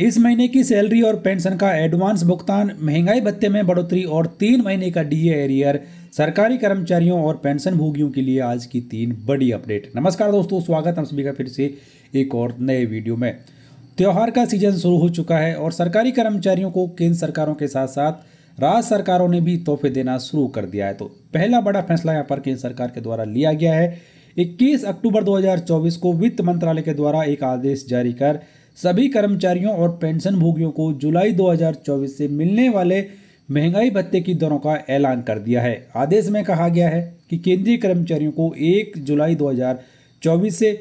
इस महीने की सैलरी और पेंशन का एडवांस भुगतान महंगाई भत्ते में बढ़ोतरी और तीन महीने का डीए एरियर सरकारी कर्मचारियों और पेंशन भोगियों के लिए आज की तीन बड़ी अपडेट नमस्कार दोस्तों स्वागत हम सभी का फिर से एक और नए वीडियो में त्यौहार का सीजन शुरू हो चुका है और सरकारी कर्मचारियों को केंद्र सरकारों के साथ साथ राज्य सरकारों ने भी तोहफे देना शुरू कर दिया है तो पहला बड़ा फैसला यहाँ पर केंद्र सरकार के द्वारा लिया गया है इक्कीस अक्टूबर दो को वित्त मंत्रालय के द्वारा एक आदेश जारी कर सभी कर्मचारियों और पेंशन भोगियों को जुलाई 2024 से मिलने वाले महंगाई भत्ते की दरों का ऐलान कर दिया है आदेश में कहा गया है कि केंद्रीय कर्मचारियों को 1 जुलाई 2024 से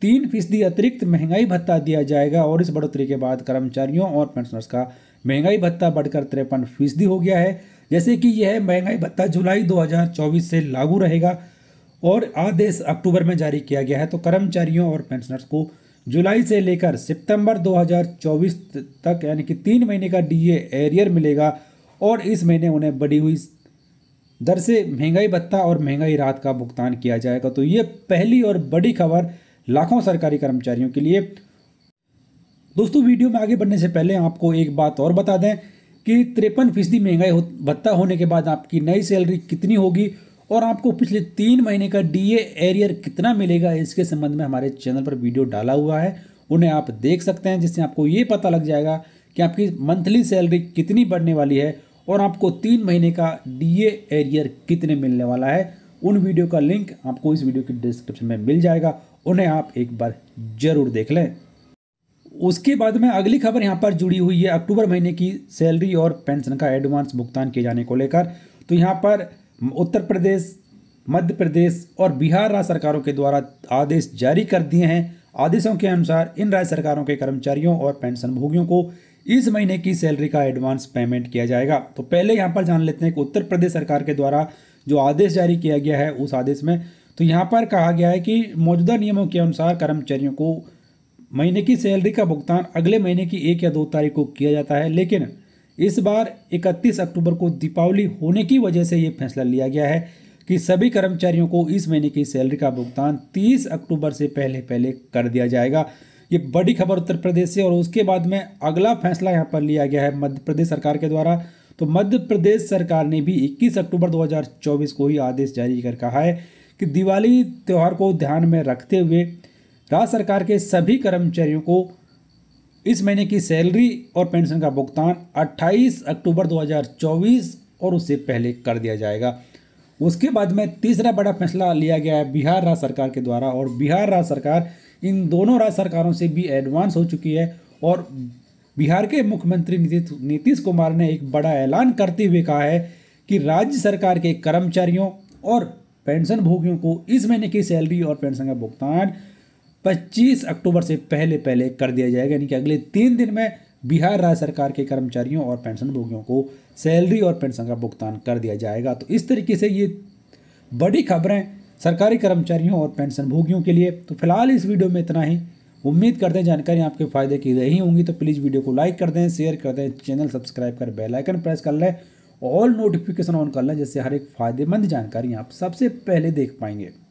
तीन फीसदी अतिरिक्त महंगाई भत्ता दिया जाएगा और इस बढ़ोतरी के बाद कर्मचारियों और पेंशनर्स का महंगाई भत्ता बढ़कर तिरपन फीसदी हो गया है जैसे कि यह महंगाई भत्ता जुलाई 2024 से लागू रहेगा और आदेश अक्टूबर में जारी किया गया है तो कर्मचारियों और पेंशनर्स को जुलाई से लेकर सितंबर 2024 तक यानी कि तीन महीने का डीए एरियर मिलेगा और इस महीने उन्हें बढ़ी हुई दर से महंगाई भत्ता और महंगाई राहत का भुगतान किया जाएगा तो ये पहली और बड़ी खबर लाखों सरकारी कर्मचारियों के लिए दोस्तों वीडियो में आगे बढ़ने से पहले आपको एक बात और बता दें कि तिरपन फीसदी महंगाई भत्ता होने के बाद आपकी नई सैलरी कितनी होगी और आपको पिछले तीन महीने का डीए एरियर कितना मिलेगा इसके संबंध में हमारे चैनल पर वीडियो डाला हुआ है उन्हें आप देख सकते हैं जिससे आपको ये पता लग जाएगा कि आपकी मंथली सैलरी कितनी बढ़ने वाली है और आपको तीन महीने का डीए एरियर कितने मिलने वाला है उन वीडियो का लिंक आपको इस वीडियो की डिस्क्रिप्शन में मिल जाएगा उन्हें आप एक बार जरूर देख लें उसके बाद में अगली खबर यहाँ पर जुड़ी हुई है अक्टूबर महीने की सैलरी और पेंशन का एडवांस भुगतान किए जाने को लेकर तो यहाँ पर उत्तर प्रदेश मध्य प्रदेश और बिहार राज्य सरकारों के द्वारा आदेश जारी कर दिए हैं आदेशों के अनुसार इन राज्य सरकारों के कर्मचारियों और पेंशनभोगियों को इस महीने की सैलरी का एडवांस पेमेंट किया जाएगा तो पहले यहाँ पर जान लेते हैं कि उत्तर प्रदेश सरकार के द्वारा जो आदेश जारी किया गया है उस आदेश में तो यहाँ पर कहा गया है कि मौजूदा नियमों के अनुसार कर्मचारियों को महीने की सैलरी का भुगतान अगले महीने की एक या दो तारीख को किया जाता है लेकिन इस बार 31 अक्टूबर को दीपावली होने की वजह से ये फैसला लिया गया है कि सभी कर्मचारियों को इस महीने की सैलरी का भुगतान 30 अक्टूबर से पहले पहले कर दिया जाएगा ये बड़ी खबर उत्तर प्रदेश से और उसके बाद में अगला फैसला यहाँ पर लिया गया है मध्य प्रदेश सरकार के द्वारा तो मध्य प्रदेश सरकार ने भी 21 अक्टूबर 2024 को ही आदेश जारी कर कहा है कि दिवाली त्यौहार को ध्यान में रखते हुए राज्य सरकार के सभी कर्मचारियों को इस महीने की सैलरी और पेंशन का भुगतान 28 अक्टूबर 2024 और उससे पहले कर दिया जाएगा उसके बाद में तीसरा बड़ा फैसला लिया गया है बिहार राज्य सरकार के द्वारा और बिहार राज्य सरकार इन दोनों राज्य सरकारों से भी एडवांस हो चुकी है और बिहार के मुख्यमंत्री नीतीश नीतीश कुमार ने एक बड़ा ऐलान करते हुए कहा है कि राज्य सरकार के कर्मचारियों और पेंशन भोगियों को इस महीने की सैलरी और पेंशन का भुगतान 25 अक्टूबर से पहले पहले कर दिया जाएगा यानी कि अगले तीन दिन में बिहार राज्य सरकार के कर्मचारियों और पेंशनभोगियों को सैलरी और पेंशन का भुगतान कर दिया जाएगा तो इस तरीके से ये बड़ी खबरें सरकारी कर्मचारियों और पेंशनभोगियों के लिए तो फिलहाल इस वीडियो में इतना ही उम्मीद करते हैं जानकारी आपके फायदे की रही होंगी तो प्लीज़ वीडियो को लाइक कर दें शेयर कर दें चैनल सब्सक्राइब कर बेलाइकन प्रेस कर लें ऑल नोटिफिकेशन ऑन कर लें जिससे हर एक फायदेमंद जानकारी आप सबसे पहले देख पाएंगे